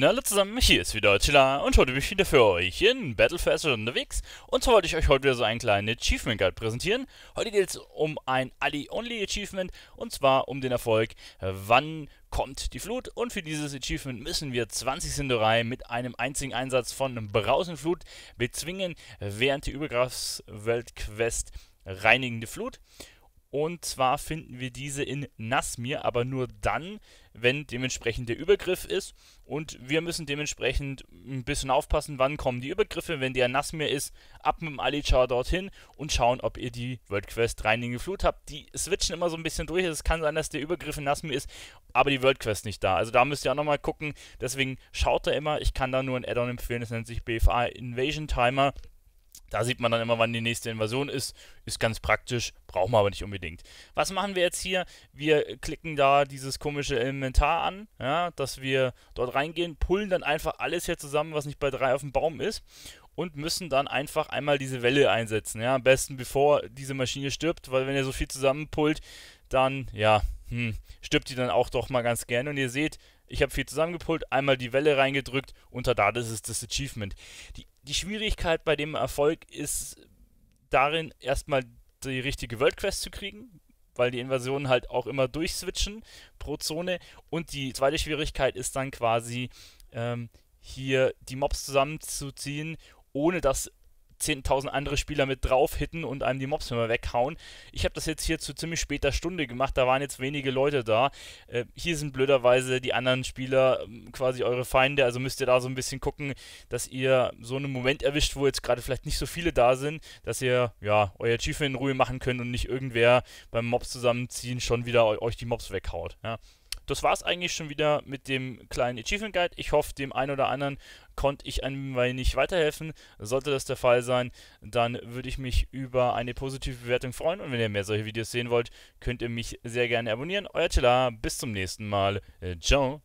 Hallo zusammen, hier ist wieder Attila und heute bin ich wieder für euch in Battle for Azeroth unterwegs und zwar wollte ich euch heute wieder so einen kleinen Achievement Guide präsentieren. Heute geht es um ein Ali-Only Achievement und zwar um den Erfolg, wann kommt die Flut und für dieses Achievement müssen wir 20 Sinderei mit einem einzigen Einsatz von Brausenflut bezwingen während der Übergriffsweltquest Reinigende Flut und zwar finden wir diese in Nasmir, aber nur dann, wenn dementsprechend der Übergriff ist. Und wir müssen dementsprechend ein bisschen aufpassen, wann kommen die Übergriffe. Wenn der Nasmir ist, ab mit dem Alichar dorthin und schauen, ob ihr die World Quest Reinige Flut habt. Die switchen immer so ein bisschen durch. Es kann sein, dass der Übergriff in Nasmir ist, aber die World Quest nicht da. Also da müsst ihr auch nochmal gucken. Deswegen schaut da immer. Ich kann da nur ein Add-on empfehlen. Das nennt sich BFA Invasion Timer. Da sieht man dann immer, wann die nächste Invasion ist. Ist ganz praktisch, brauchen wir aber nicht unbedingt. Was machen wir jetzt hier? Wir klicken da dieses komische Elementar an, ja, dass wir dort reingehen, pullen dann einfach alles hier zusammen, was nicht bei 3 auf dem Baum ist und müssen dann einfach einmal diese Welle einsetzen. Ja, am besten bevor diese Maschine stirbt, weil wenn ihr so viel zusammenpult, dann, ja, hm, stirbt die dann auch doch mal ganz gerne. Und ihr seht, ich habe viel zusammengepult, einmal die Welle reingedrückt, und da, das ist das Achievement. Die die Schwierigkeit bei dem Erfolg ist darin, erstmal die richtige World Quest zu kriegen, weil die Invasionen halt auch immer durchswitchen pro Zone. Und die zweite Schwierigkeit ist dann quasi ähm, hier die Mobs zusammenzuziehen, ohne dass 10.000 andere Spieler mit draufhitten und einem die Mobs immer weghauen. Ich habe das jetzt hier zu ziemlich später Stunde gemacht, da waren jetzt wenige Leute da. Äh, hier sind blöderweise die anderen Spieler ähm, quasi eure Feinde, also müsst ihr da so ein bisschen gucken, dass ihr so einen Moment erwischt, wo jetzt gerade vielleicht nicht so viele da sind, dass ihr ja euer Chief in Ruhe machen könnt und nicht irgendwer beim Mobs zusammenziehen schon wieder euch die Mobs weghaut. Ja das war es eigentlich schon wieder mit dem kleinen Achievement Guide. Ich hoffe, dem einen oder anderen konnte ich ein wenig weiterhelfen. Sollte das der Fall sein, dann würde ich mich über eine positive Bewertung freuen. Und wenn ihr mehr solche Videos sehen wollt, könnt ihr mich sehr gerne abonnieren. Euer Tela, bis zum nächsten Mal. Ciao.